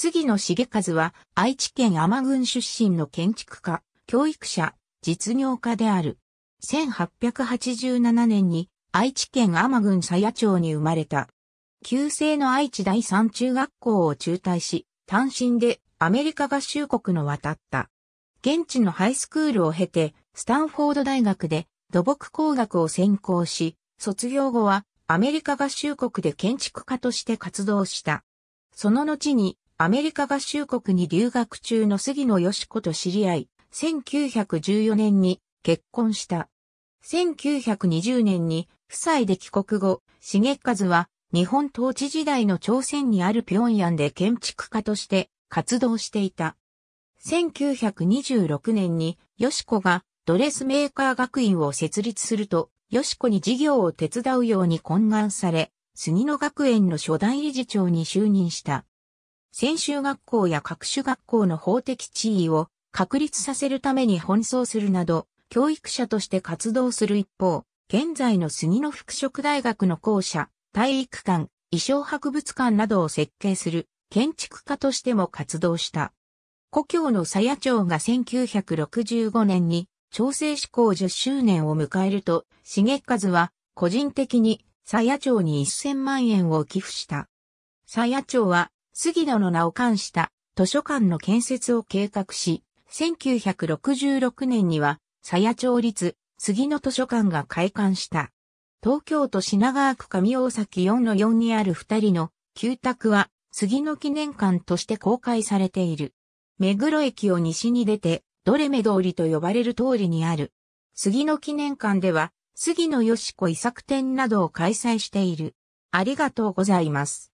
杉野重和は愛知県天郡出身の建築家、教育者、実業家である。1887年に愛知県天郡佐野町に生まれた。旧制の愛知第三中学校を中退し、単身でアメリカ合衆国の渡った。現地のハイスクールを経て、スタンフォード大学で土木工学を専攻し、卒業後はアメリカ合衆国で建築家として活動した。その後にアメリカ合衆国に留学中の杉野義子と知り合い、1914年に結婚した。1920年に夫妻で帰国後、重和は日本統治時代の朝鮮にある平壌で建築家として活動していた。1926年に義子がドレスメーカー学院を設立すると、よしこに事業を手伝うように懇願され、杉野学園の初代理事長に就任した。専修学校や各種学校の法的地位を確立させるために奔走するなど、教育者として活動する一方、現在の杉野服飾大学の校舎、体育館、衣装博物館などを設計する建築家としても活動した。故郷の鞘町が1965年に調整志向10周年を迎えると、重和は個人的に鞘町に1000万円を寄付した。鞘町は杉野の名を冠した図書館の建設を計画し、1966年には、鞘町立杉野図書館が開館した。東京都品川区上大崎4-4にある二人の旧宅は杉野記念館として公開されている。目黒駅を西に出て、どれ目通りと呼ばれる通りにある。杉野記念館では、杉野よしこ遺作展などを開催している。ありがとうございます。